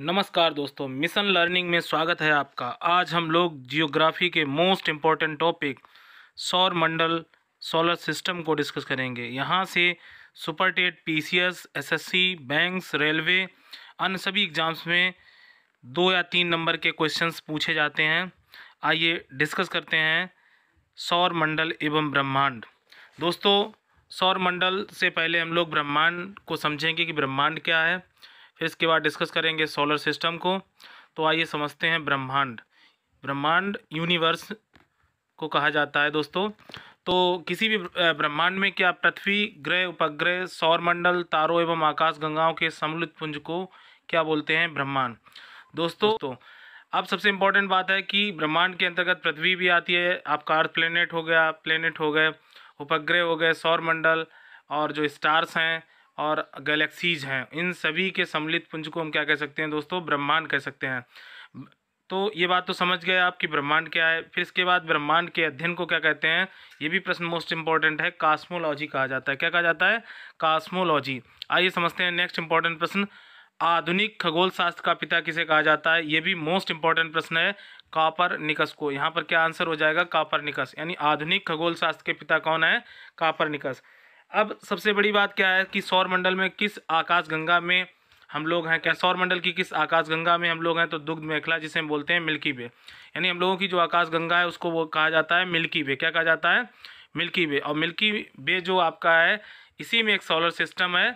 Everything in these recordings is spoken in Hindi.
नमस्कार दोस्तों मिशन लर्निंग में स्वागत है आपका आज हम लोग जियोग्राफी के मोस्ट इम्पॉर्टेंट टॉपिक सौर मंडल सोलर सिस्टम को डिस्कस करेंगे यहाँ से super TET P C S S S C banks railway अन्य सभी एग्ज़ाम्स में दो या तीन नंबर के क्वेश्चंस पूछे जाते हैं आइए डिस्कस करते हैं सौर मंडल एवं ब्रह्मांड दोस्तों सौर मंडल से पहले हम लोग ब्रह्मांड को समझेंगे कि ब्रह्मांड क्या है फिर इसके बाद डिस्कस करेंगे सोलर सिस्टम को तो आइए समझते हैं ब्रह्मांड ब्रह्मांड यूनिवर्स को कहा जाता है दोस्तों तो किसी भी ब्रह्मांड में क्या पृथ्वी ग्रह उपग्रह सौरमंडल तारों एवं आकाश गंगाओं के सम्मिलित पुंज को क्या बोलते हैं ब्रह्मांड दोस्तों तो अब सबसे इम्पोर्टेंट बात है कि ब्रह्मांड के अंतर्गत पृथ्वी भी आती है आपका अर्थ प्लेनेट हो गया प्लेनेट हो गए उपग्रह हो गए सौरमंडल और जो स्टार्स हैं और गैलेक्सीज हैं इन सभी के सम्मिलित पुंज को हम क्या कह सकते हैं दोस्तों ब्रह्मांड कह सकते हैं तो ये बात तो समझ गए आप कि ब्रह्मांड क्या है फिर इसके बाद ब्रह्मांड के अध्ययन को क्या कहते हैं ये भी प्रश्न मोस्ट इंपॉर्टेंट है कास्मोलॉजी कहा जाता है क्या कहा जाता है कास्मोलॉजी आइए समझते हैं नेक्स्ट इंपॉर्टेंट प्रश्न आधुनिक खगोल शास्त्र का पिता किसे कहा जाता है ये भी मोस्ट इंपॉर्टेंट प्रश्न है कापर निकस को यहाँ पर क्या आंसर हो जाएगा कापर निकस यानी आधुनिक खगोल शास्त्र के पिता कौन है कापर निकस अब सबसे बड़ी बात क्या है कि सौर मंडल में किस आकाश गंगा में हम लोग हैं क्या सौर मंडल की किस आकाश गंगा में हम लोग हैं तो दुग्ध मेखला जिसे हम बोलते हैं मिल्की वे यानी हम लोगों की जो आकाश गंगा है उसको वो कहा जाता है मिल्की वे क्या कहा जाता है मिल्की वे और मिल्की वे जो आपका है इसी में एक सोलर सिस्टम है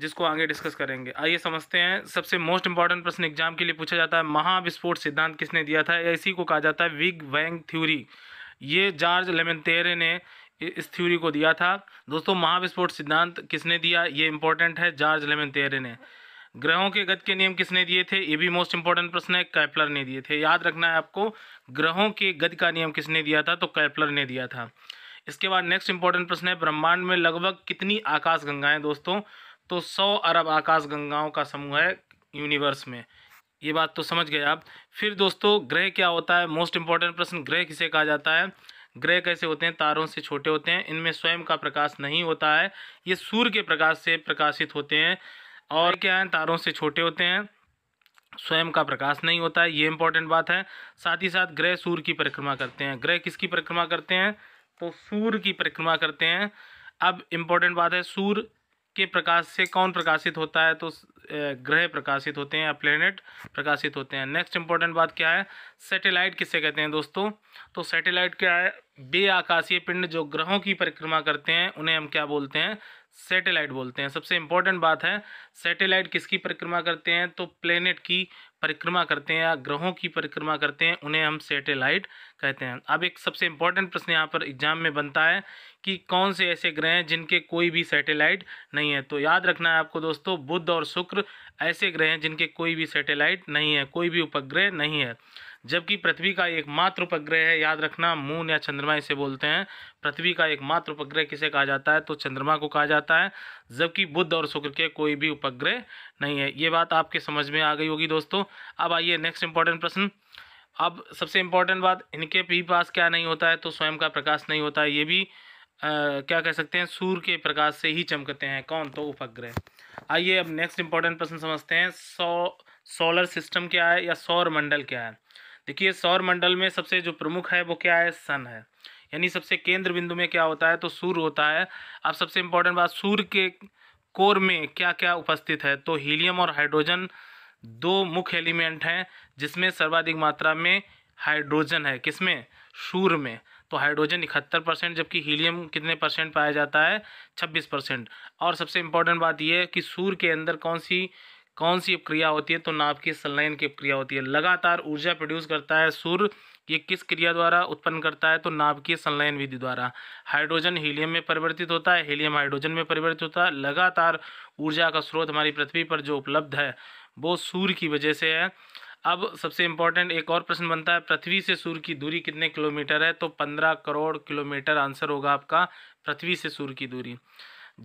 जिसको आगे डिस्कस करेंगे आइए समझते हैं सबसे मोस्ट इंपॉर्टेंट प्रश्न एग्जाम के लिए पूछा जाता है महाविस्फोट सिद्धांत किसने दिया था या इसी को कहा जाता है विग वैंग थ्यूरी ये जॉर्ज लेमेंतेरे ने इस थ्योरी को दिया था दोस्तों महाविस्फोट सिद्धांत किसने दिया ये इंपॉर्टेंट है जॉर्ज लेमन तेरे ने ग्रहों के गति के नियम किसने दिए थे ये भी मोस्ट इंपॉर्टेंट प्रश्न है कैप्लर ने दिए थे याद रखना है आपको ग्रहों के गति का नियम किसने दिया था तो कैप्लर ने दिया था इसके बाद नेक्स्ट इंपॉर्टेंट प्रश्न है ब्रह्मांड में लगभग कितनी आकाश गंगाएं दोस्तों तो सौ अरब आकाश गंगाओं का समूह है यूनिवर्स में ये बात तो समझ गए आप फिर दोस्तों ग्रह क्या होता है मोस्ट इंपॉर्टेंट प्रश्न ग्रह किसे कहा जाता है ग्रह कैसे होते हैं तारों से छोटे होते हैं इनमें स्वयं का प्रकाश नहीं होता है ये सूर्य के प्रकाश से प्रकाशित होते हैं और क्या है तारों से छोटे होते हैं स्वयं का प्रकाश नहीं होता है ये इंपॉर्टेंट बात है साथ ही साथ ग्रह सूर्य की परिक्रमा करते हैं ग्रह किसकी परिक्रमा करते हैं तो सूर्य की परिक्रमा करते हैं अब इम्पॉर्टेंट बात है सूर्य के प्रकाश से कौन प्रकाशित होता है तो ग्रह प्रकाशित होते हैं या प्लेनेट प्रकाशित होते हैं नेक्स्ट इंपॉर्टेंट बात क्या है सैटेलाइट किसे कहते हैं दोस्तों तो सैटेलाइट क्या है बे आकाशीय पिंड जो ग्रहों की परिक्रमा करते हैं उन्हें हम क्या बोलते हैं सैटेलाइट बोलते हैं सबसे इंपॉर्टेंट बात है सैटेलाइट किसकी परिक्रमा करते हैं तो प्लेनेट की परिक्रमा करते हैं या ग्रहों की परिक्रमा करते हैं उन्हें हम सैटेलाइट कहते हैं अब एक सबसे इंपॉर्टेंट प्रश्न यहाँ पर एग्जाम में बनता है कि कौन से ऐसे ग्रह हैं जिनके कोई भी सैटेलाइट नहीं है तो याद रखना है आपको दोस्तों बुद्ध और शुक्र ऐसे ग्रह हैं जिनके कोई भी सैटेलाइट नहीं है कोई भी उपग्रह नहीं है जबकि पृथ्वी का एकमात्र उपग्रह है याद रखना मून या चंद्रमा इसे बोलते हैं पृथ्वी का एकमात्र उपग्रह किसे कहा जाता है तो चंद्रमा को कहा जाता है जबकि बुद्ध और शुक्र के कोई भी उपग्रह नहीं है ये बात आपके समझ में आ गई होगी दोस्तों अब आइए नेक्स्ट इंपॉर्टेंट प्रश्न अब सबसे इम्पॉर्टेंट बात इनके भी पास क्या नहीं होता है तो स्वयं का प्रकाश नहीं होता है ये भी आ, क्या कह सकते हैं सूर्य के प्रकाश से ही चमकते हैं कौन तो उपग्रह आइए अब नेक्स्ट इंपॉर्टेंट प्रश्न समझते हैं सौ सो, सोलर सिस्टम क्या है या सौर मंडल क्या है देखिए सौर मंडल में सबसे जो प्रमुख है वो क्या है सन है यानी सबसे केंद्र बिंदु में क्या होता है तो सूर्य होता है अब सबसे इम्पोर्टेंट बात सूर्य के कोर में क्या क्या उपस्थित है तो हीलियम और हाइड्रोजन दो मुख्य एलिमेंट हैं जिसमें सर्वाधिक मात्रा में हाइड्रोजन है किसमें सूर्य में तो हाइड्रोजन इकहत्तर परसेंट जबकि हीलियम कितने परसेंट पाया जाता है छब्बीस परसेंट और सबसे इम्पोर्टेंट बात यह है कि सूर्य के अंदर कौन सी कौन सी क्रिया होती है तो नाभ की संलयन की क्रिया होती है लगातार ऊर्जा प्रोड्यूस करता है सूर्य ये किस क्रिया द्वारा उत्पन्न करता है तो नाभिकीय संलयन विधि द्वारा हाइड्रोजन हीलियम में परिवर्तित होता है हीलियम हाइड्रोजन में परिवर्तित होता है लगातार ऊर्जा का स्रोत हमारी पृथ्वी पर जो उपलब्ध है वो सूर्य की वजह से है अब सबसे इम्पॉर्टेंट एक और प्रश्न बनता है पृथ्वी से सूर्य की दूरी कितने किलोमीटर है तो पंद्रह करोड़ किलोमीटर आंसर होगा आपका पृथ्वी से सूर्य की दूरी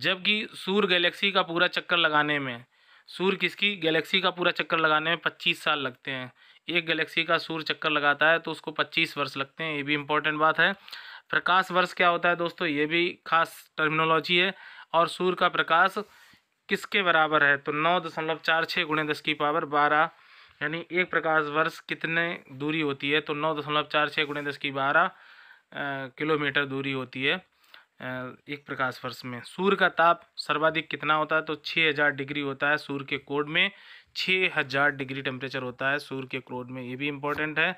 जबकि सूर्य गैलेक्सी का पूरा चक्कर लगाने में सूर्य किसकी गैलेक्सी का पूरा चक्कर लगाने में पच्चीस साल लगते हैं एक गैलेक्सी का सूर्य चक्कर लगाता है तो उसको पच्चीस वर्ष लगते हैं ये भी इम्पोर्टेंट बात है प्रकाश वर्ष क्या होता है दोस्तों ये भी खास टर्मिनोलॉजी है और सूर्य का प्रकाश किसके बराबर है तो नौ दशमलव चार छः गुणे दस की पावर बारह यानी एक प्रकाश वर्ष कितने दूरी होती है तो नौ दशमलव चार छः गुणे दस की बारह किलोमीटर दूरी होती है एक प्रकाश वर्ष में सूर्य का ताप सर्वाधिक कितना होता है तो 6000 डिग्री होता है सूर्य के कोड में 6000 डिग्री टेम्परेचर होता है सूर्य के क्रोड में ये भी इम्पोर्टेंट है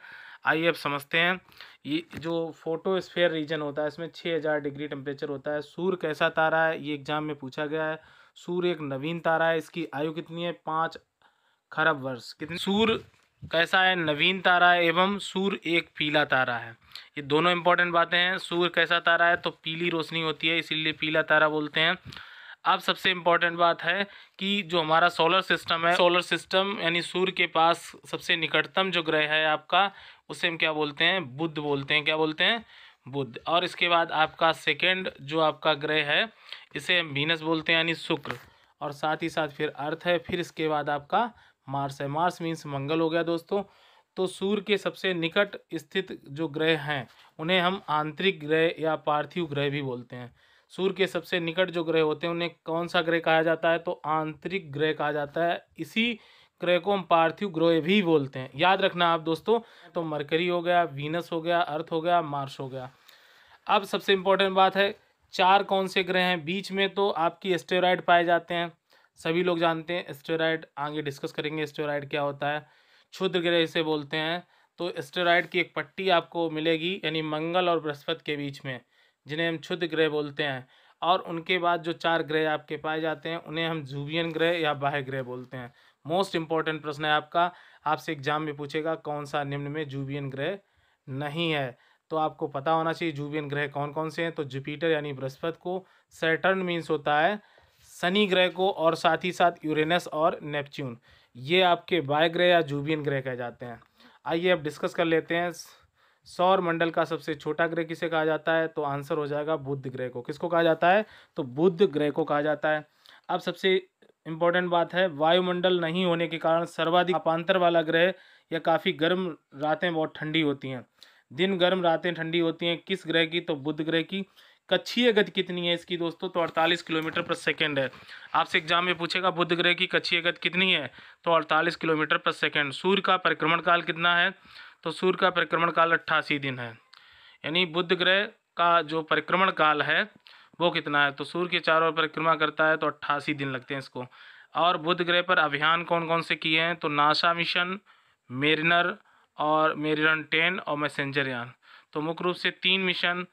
आइए अब समझते हैं ये जो फोटोस्फेयर रीजन होता है इसमें 6000 डिग्री टेम्परेचर होता है सूर्य कैसा तारा है ये एग्जाम में पूछा गया है सूर्य एक नवीन तारा है इसकी आयु कितनी है पाँच खरब वर्ष कितनी सूर्य कैसा है नवीन तारा है एवं सूर्य एक पीला तारा है ये दोनों इंपॉर्टेंट बातें हैं सूर्य कैसा तारा है तो पीली रोशनी होती है इसीलिए पीला तारा बोलते हैं अब सबसे इम्पॉर्टेंट बात है कि जो हमारा सोलर सिस्टम है सोलर सिस्टम यानी सूर्य के पास सबसे निकटतम जो ग्रह है आपका उसे हम क्या बोलते हैं बुद्ध बोलते हैं क्या बोलते हैं बुद्ध और इसके बाद आपका सेकेंड जो आपका ग्रह है इसे हम वीनस बोलते हैं यानी शुक्र और साथ ही साथ फिर अर्थ है फिर इसके बाद आपका मार्स है मार्स मीन्स मंगल हो गया दोस्तों तो सूर्य के सबसे निकट स्थित जो ग्रह हैं उन्हें हम आंतरिक ग्रह या पार्थिव ग्रह भी बोलते हैं सूर्य के सबसे निकट जो ग्रह होते हैं उन्हें कौन सा ग्रह कहा जाता है तो आंतरिक ग्रह कहा जाता है इसी ग्रह को हम पार्थिव ग्रह भी बोलते हैं याद रखना आप दोस्तों तो मरकरी हो गया वीनस हो गया अर्थ हो गया मार्स हो गया अब सबसे इम्पोर्टेंट बात है चार कौन से ग्रह हैं बीच में तो आपकी एस्टेराइड पाए जाते हैं सभी लोग जानते हैं एस्टेराइड आगे डिस्कस करेंगे एस्टेराइड क्या होता है क्षुद्र ग्रह इसे बोलते हैं तो एस्टेराइड की एक पट्टी आपको मिलेगी यानी मंगल और बृहस्पति के बीच में जिन्हें हम क्षुद्र ग्रह बोलते हैं और उनके बाद जो चार ग्रह आपके पाए जाते हैं उन्हें हम जूबियन ग्रह या बाह्य ग्रह बोलते हैं मोस्ट इंपॉर्टेंट प्रश्न है आपका आपसे एग्जाम में पूछेगा कौन सा निम्न में जूबियन ग्रह नहीं है तो आपको पता होना चाहिए जुबियन ग्रह कौन कौन से हैं तो जुपिटर यानी बृहस्पति को सैटर्न मीन्स होता है शनि ग्रह को और साथ ही साथ यूरेनस और नेपच्यून ये आपके बाय ग्रह या जूबियन ग्रह कहे जाते हैं आइए अब डिस्कस कर लेते हैं सौर मंडल का सबसे छोटा ग्रह किसे कहा जाता है तो आंसर हो जाएगा बुद्ध ग्रह को किसको कहा जाता है तो बुद्ध ग्रह को कहा जाता है अब सबसे इम्पॉर्टेंट बात है वायुमंडल नहीं होने के कारण सर्वाधिक अपांतर वाला ग्रह या काफ़ी गर्म रातें बहुत ठंडी होती हैं दिन गर्म रातें ठंडी होती हैं किस ग्रह की तो बुध ग्रह की कच्छी गति कितनी है इसकी दोस्तों तो 48 किलोमीटर पर सेकेंड है आपसे एग्जाम में पूछेगा बुध ग्रह की कच्छी गति कितनी है तो 48 किलोमीटर पर सेकेंड सूर्य का परिक्रमण काल कितना है तो सूर्य का परिक्रमण काल अट्ठासी दिन है यानी बुध ग्रह का जो परिक्रमण काल है वो कितना है तो सूर्य के चारों ओर परिक्रमा करता है तो अट्ठासी दिन लगते हैं इसको और बुध ग्रह पर अभियान कौन कौन से किए हैं तो नासा मिशन मेरिनर और मेरिन टेन और मैसेंजर यान तो मुख्य रूप से तीन मिशन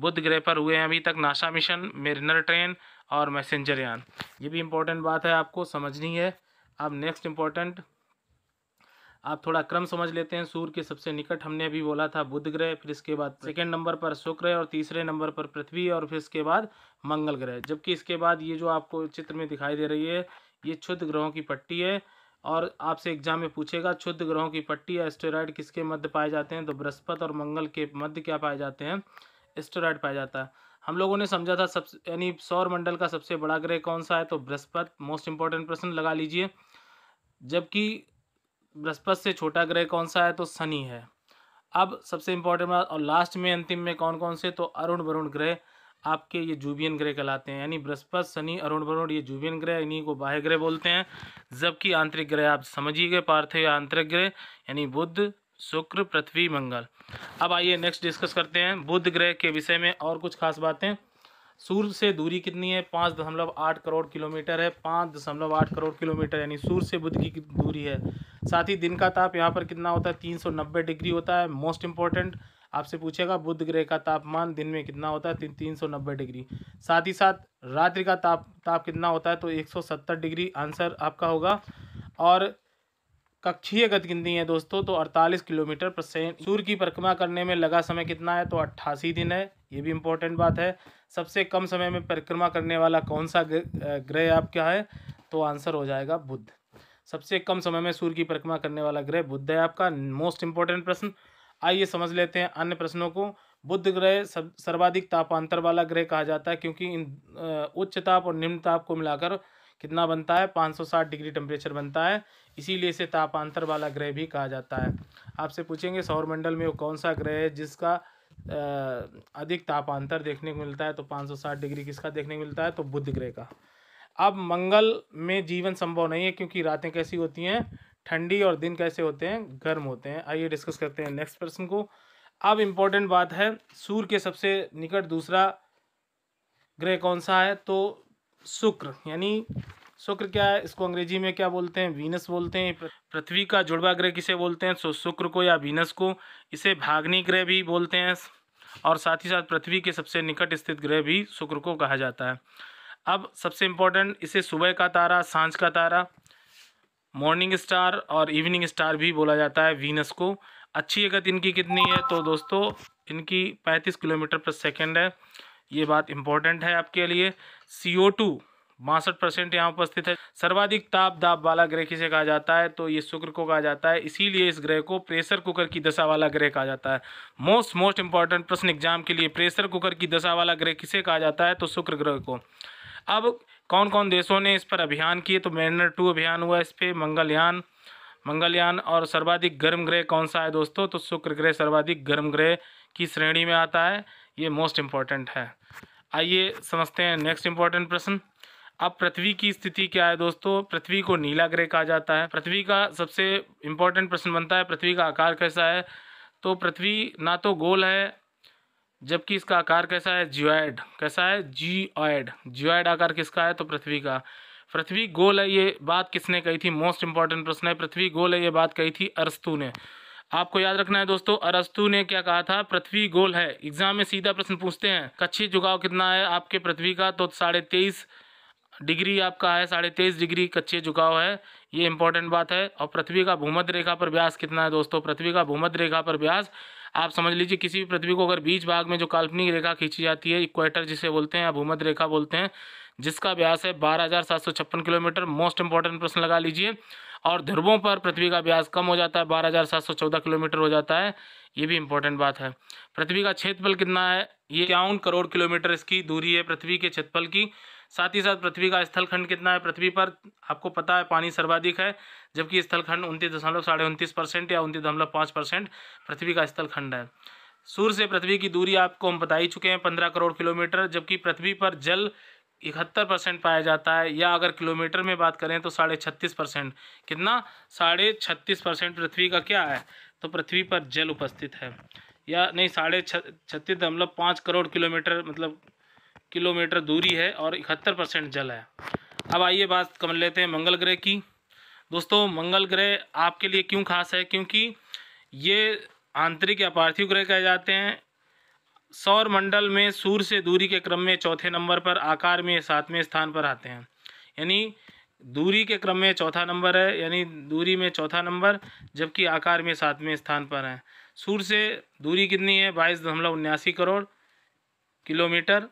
बुद्ध ग्रह पर हुए हैं अभी तक नासा मिशन मेरिनर ट्रेन और मैसेंजर यान ये भी इम्पोर्टेंट बात है आपको समझनी है अब नेक्स्ट इम्पोर्टेंट आप थोड़ा क्रम समझ लेते हैं सूर्य के सबसे निकट हमने अभी बोला था बुध ग्रह फिर इसके बाद सेकेंड नंबर पर शुक्र और तीसरे नंबर पर पृथ्वी और फिर इसके बाद मंगल ग्रह जबकि इसके बाद ये जो आपको चित्र में दिखाई दे रही है ये क्षुद्ध ग्रहों की पट्टी है और आपसे एग्जाम में पूछेगा क्षुद्ध ग्रहों की पट्टी या एस्टेरॉयड किसके मध्य पाए जाते हैं तो बृहस्पत और मंगल के मध्य क्या पाए जाते हैं एस्टेरॉयड पाया जाता है हम लोगों ने समझा था सब यानी सौर मंडल का सबसे बड़ा ग्रह कौन सा है तो बृहस्पत मोस्ट इंपॉर्टेंट प्रश्न लगा लीजिए जबकि बृहस्पति से छोटा ग्रह कौन सा है तो शनि है अब सबसे इम्पोर्टेंट बात और लास्ट में अंतिम में कौन कौन से तो अरुण वरुण ग्रह आपके ये जूबियन ग्रह कहलाते हैं यानी बृहस्पति शनि अरुण वरुण ये जूबियन ग्रह इन्हीं को बाह्य ग्रह बोलते हैं जबकि आंतरिक ग्रह आप समझिए पार्थिव आंतरिक ग्रह यानी बुद्ध शुक्र पृथ्वी मंगल अब आइए नेक्स्ट डिस्कस करते हैं बुद्ध ग्रह के विषय में और कुछ खास बातें सूर्य से दूरी कितनी है पाँच दशमलव आठ करोड़ किलोमीटर है पाँच दशमलव आठ करोड़ किलोमीटर यानी सूर्य से बुद्ध की दूरी है साथ ही दिन का ताप यहाँ पर कितना होता है तीन सौ नब्बे डिग्री होता है मोस्ट इंपॉर्टेंट आपसे पूछेगा बुध ग्रह का तापमान दिन में कितना होता है तीन सौ नब्बे डिग्री साथ ही साथ रात्रि का ताप ताप कितना होता है तो एक सौ सत्तर डिग्री आंसर आपका होगा और कक्षीय गति गिनती है दोस्तों तो अड़तालीस किलोमीटर पर सूर्य की परिक्रमा करने में लगा समय कितना है तो अट्ठासी दिन है ये भी इम्पोर्टेंट बात है सबसे कम समय में परिक्रमा करने वाला कौन सा ग्रह आपका है तो आंसर हो जाएगा बुद्ध सबसे कम समय में सूर्य की परिक्रमा करने वाला ग्रह बुद्ध है आपका मोस्ट इंपॉर्टेंट प्रश्न आइए समझ लेते हैं अन्य प्रश्नों को बुद्ध ग्रह सर्वाधिक तापांतर वाला ग्रह कहा जाता है क्योंकि इन उच्च ताप और निम्न ताप को मिलाकर कितना बनता है 560 डिग्री टेम्परेचर बनता है इसीलिए इसे तापांतर वाला ग्रह भी कहा जाता है आपसे पूछेंगे सौर मंडल में वो कौन सा ग्रह है जिसका अधिक तापांतर देखने को मिलता है तो 560 डिग्री किसका देखने को मिलता है तो बुद्ध ग्रह का अब मंगल में जीवन संभव नहीं है क्योंकि रातें कैसी होती हैं ठंडी और दिन कैसे होते हैं गर्म होते हैं आइए डिस्कस करते हैं नेक्स्ट प्रश्न को अब इम्पोर्टेंट बात है सूर्य के सबसे निकट दूसरा ग्रह कौन सा है तो शुक्र यानी शुक्र क्या है इसको अंग्रेजी में क्या बोलते हैं वीनस बोलते हैं पृथ्वी का जुड़वा ग्रह किसे बोलते हैं सो शुक्र को या वीनस को इसे भाग्नि ग्रह भी बोलते हैं और साथ ही साथ पृथ्वी के सबसे निकट स्थित ग्रह भी शुक्र को कहा जाता है अब सबसे इम्पोर्टेंट इसे सुबह का तारा सांझ का तारा मॉर्निंग स्टार और इवनिंग स्टार भी बोला जाता है वीनस को अच्छी गति इनकी कितनी है तो दोस्तों इनकी 35 किलोमीटर पर सेकेंड है ये बात इम्पोर्टेंट है आपके लिए सी ओ टू बासठ परसेंट यहाँ उपस्थित है सर्वाधिक ताप दाप वाला ग्रह किसे कहा जाता है तो ये शुक्र को कहा जाता है इसीलिए इस ग्रह को प्रेशर कुकर की दशा वाला ग्रह कहा जाता है मोस्ट मोस्ट इंपॉर्टेंट प्रश्न एग्जाम के लिए प्रेशर कुकर की दशा वाला ग्रह किसे कहा जाता है तो शुक्र ग्रह को अब कौन कौन देशों ने इस पर अभियान किए तो मैनर टू अभियान हुआ इस पर मंगलयान मंगलयान और सर्वाधिक गर्म ग्रह कौन सा है दोस्तों तो शुक्र ग्रह सर्वाधिक गर्म ग्रह की श्रेणी में आता है ये मोस्ट इम्पॉर्टेंट है आइए समझते हैं नेक्स्ट इम्पॉर्टेंट प्रश्न अब पृथ्वी की स्थिति क्या है दोस्तों पृथ्वी को नीला ग्रह कहा जाता है पृथ्वी का सबसे इम्पोर्टेंट प्रश्न बनता है पृथ्वी का आकार कैसा है तो पृथ्वी ना तो गोल है जबकि इसका आकार कैसा है जियोइड कैसा है जियोइड जियोइड आकार किसका है तो पृथ्वी का पृथ्वी गोल है ये बात किसने कही थी मोस्ट इंपॉर्टेंट प्रश्न है पृथ्वी गोल है ये बात कही थी अरस्तु ने आपको याद रखना है दोस्तों अरस्तु ने क्या कहा था पृथ्वी गोल है एग्जाम में सीधा प्रश्न पूछते हैं कच्छी झुकाव कितना है आपके पृथ्वी का तो साढ़े तेईस डिग्री आपका है साढ़े तेईस डिग्री कच्चे झुकाव है ये इंपॉर्टेंट बात है और पृथ्वी का भूमध्य रेखा पर ब्यास कितना है दोस्तों पृथ्वी का भूमध्य रेखा पर ब्यास आप समझ लीजिए किसी भी पृथ्वी को अगर बीच भाग में जो काल्पनिक रेखा खींची जाती है इक्वेटर जिसे बोलते हैं या रेखा बोलते हैं जिसका व्यास है बारह किलोमीटर मोस्ट इंपॉर्टेंट प्रश्न लगा लीजिए और ध्रुवों पर पृथ्वी का व्यास कम हो जाता है बारह किलोमीटर हो जाता है ये भी इंपॉर्टेंट बात है पृथ्वी का क्षेत्रफल कितना है ये इक्यावन करोड़ किलोमीटर इसकी दूरी है पृथ्वी के क्षेत्रफल की साथ ही साथ पृथ्वी का स्थलखंड कितना है पृथ्वी पर आपको पता है पानी सर्वाधिक है जबकि स्थलखंड उनतीस दशमलव साढ़े उनतीस परसेंट या उनतीस दशमलव पाँच परसेंट पृथ्वी का स्थलखंड है सूर्य से पृथ्वी की दूरी आपको हम बता ही चुके हैं पंद्रह करोड़ किलोमीटर जबकि पृथ्वी पर जल इकहत्तर परसेंट पाया जाता है या अगर किलोमीटर में बात करें तो साढ़े छत्तीस परसेंट कितना साढ़े छत्तीस परसेंट पृथ्वी का क्या है तो पृथ्वी पर जल उपस्थित है या नहीं साढ़े छत्तीस दशमलव पाँच करोड़ किलोमीटर मतलब किलोमीटर दूरी है और इकहत्तर परसेंट जल है अब आइए बात कर लेते हैं मंगल ग्रह की दोस्तों मंगल ग्रह आपके लिए क्यों खास है क्योंकि ये आंतरिक या पार्थिव ग्रह कहे जाते हैं सौर मंडल में सूर्य से दूरी के क्रम में चौथे नंबर पर आकार में सातवें स्थान पर आते हैं यानी दूरी के क्रम में चौथा नंबर है यानी दूरी में चौथा नंबर जबकि आकार में सातवें स्थान पर है सूर्य से दूरी कितनी है बाईस दशमलव उन्यासी करोड़ किलोमीटर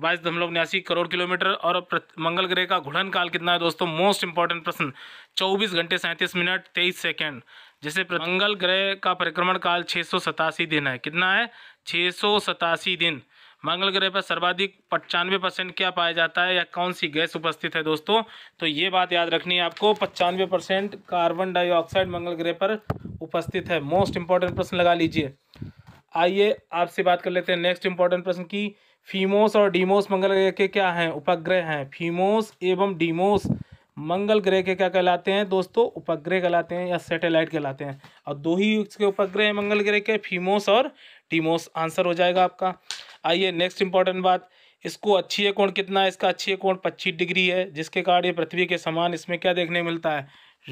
बाईस दशमलव उन्यासी करोड़ किलोमीटर और मंगल ग्रह का घुड़न काल कितना है दोस्तों मोस्ट इंपॉर्टेंट प्रश्न चौबीस घंटे सैंतीस मिनट तेईस सेकेंड जैसे मंगल ग्रह का परिक्रमण काल छः दिन है कितना है छः दिन मंगल ग्रह पर सर्वाधिक पचानवे परसेंट क्या पाया जाता है या कौन सी गैस उपस्थित है दोस्तों तो ये बात याद रखनी है आपको पचानवे परसेंट कार्बन डाइऑक्साइड मंगल ग्रह पर उपस्थित है मोस्ट इंपॉर्टेंट प्रश्न लगा लीजिए आइए आपसे बात कर लेते हैं नेक्स्ट इंपॉर्टेंट प्रश्न की फीमोस और डीमोस मंगल ग्रह के क्या हैं उपग्रह हैं फीमोस एवं डीमोस मंगल ग्रह के क्या कहलाते हैं दोस्तों उपग्रह कहलाते हैं या सैटेलाइट कहलाते हैं और दो ही इसके उपग्रह हैं मंगल ग्रह के फीमोस और डीमोस आंसर हो जाएगा आपका आइए नेक्स्ट इंपॉर्टेंट बात इसको अच्छी कोण कितना है इसका अच्छी कोण पच्चीस डिग्री है जिसके कारण ये पृथ्वी के समान इसमें क्या देखने मिलता है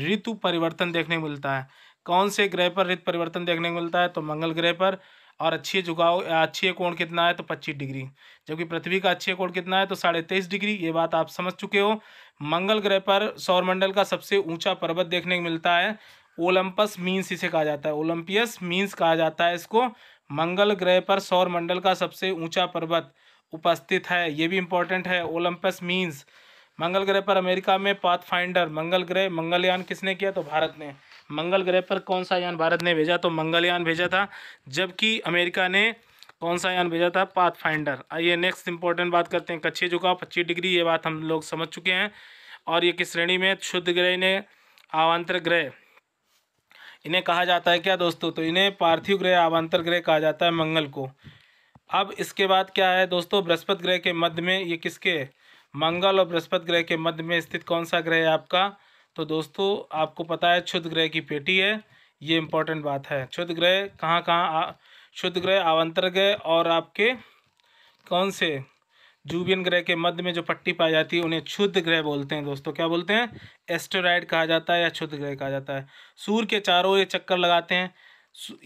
ऋतु परिवर्तन देखने मिलता है कौन से ग्रह पर ऋतु परिवर्तन देखने को मिलता है तो मंगल ग्रह पर और अच्छे झुकाव अच्छे कोण कितना है तो पच्चीस डिग्री जबकि पृथ्वी का अच्छे कोण कितना है तो साढ़े तेईस डिग्री ये बात आप समझ चुके हो मंगल ग्रह पर सौरमंडल का सबसे ऊंचा पर्वत देखने को मिलता है ओलंपस मीन्स इसे कहा जाता है ओलंपियस मीन्स कहा जाता है इसको मंगल ग्रह पर सौरमंडल का सबसे ऊंचा पर्वत उपस्थित है ये भी इम्पोर्टेंट है ओलंपस मीन्स मंगल ग्रह पर अमेरिका में पाथ फाइंडर मंगल ग्रह मंगलयान किसने किया तो भारत ने मंगल ग्रह पर कौन सा यान भारत ने भेजा तो मंगलयान भेजा था जबकि अमेरिका ने कौन सा यान भेजा था पाथ फाइंडर आइए नेक्स्ट इंपॉर्टेंट बात करते हैं कच्चे झुकाव पच्चीस डिग्री ये बात हम लोग समझ चुके हैं और ये किस श्रेणी में शुद्ध ग्रह ने आवांतर ग्रह इन्हें कहा जाता है क्या दोस्तों तो इन्हें पार्थिव ग्रह आवांतर ग्रह कहा जाता है मंगल को अब इसके बाद क्या है दोस्तों बृहस्पति ग्रह के मध्य में ये किसके मंगल और बृहस्पति ग्रह के मध्य में स्थित कौन सा ग्रह है आपका तो दोस्तों आपको पता है क्षुद्ध ग्रह की पेटी है ये इम्पोर्टेंट बात है क्षुद्ध ग्रह कहाँ कहाँ क्षुद्ध ग्रह आवंतर ग्रह और आपके कौन से जूबियन ग्रह के मध्य में जो पट्टी पाई जाती है उन्हें क्षुद्ध ग्रह बोलते हैं दोस्तों क्या बोलते हैं एस्टेराइड कहा जाता है या क्षुद्ध ग्रह कहा जाता है सूर्य के चारों ये चक्कर लगाते हैं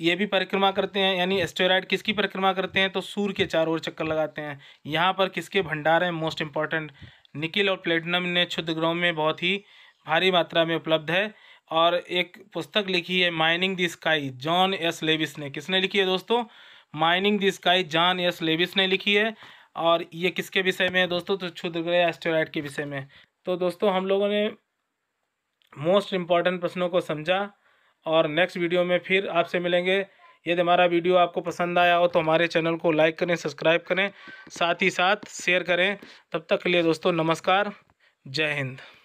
ये भी परिक्रमा करते हैं यानी एस्टेराइड किसकी परिक्रमा करते हैं तो सूर्य के चारों ओर चक्कर लगाते हैं यहाँ पर किसके भंडार हैं मोस्ट इंपॉर्टेंट निकिल और प्लेटिनम ने क्षुद्ध ग्रहों में बहुत ही भारी मात्रा में उपलब्ध है और एक पुस्तक लिखी है mining the sky John S Lewis ने किसने लिखी है दोस्तों mining the sky John S Lewis ने लिखी है और ये किसके विषय में है दोस्तों तो क्षुद्र ग्रह एस्टेराइड के विषय में तो दोस्तों हम लोगों ने मोस्ट इम्पॉर्टेंट प्रश्नों को समझा और नेक्स्ट वीडियो में फिर आपसे मिलेंगे यदि हमारा वीडियो आपको पसंद आया हो तो हमारे चैनल को लाइक करें सब्सक्राइब करें साथ ही साथ शेयर करें तब तक के लिए दोस्तों नमस्कार जय हिंद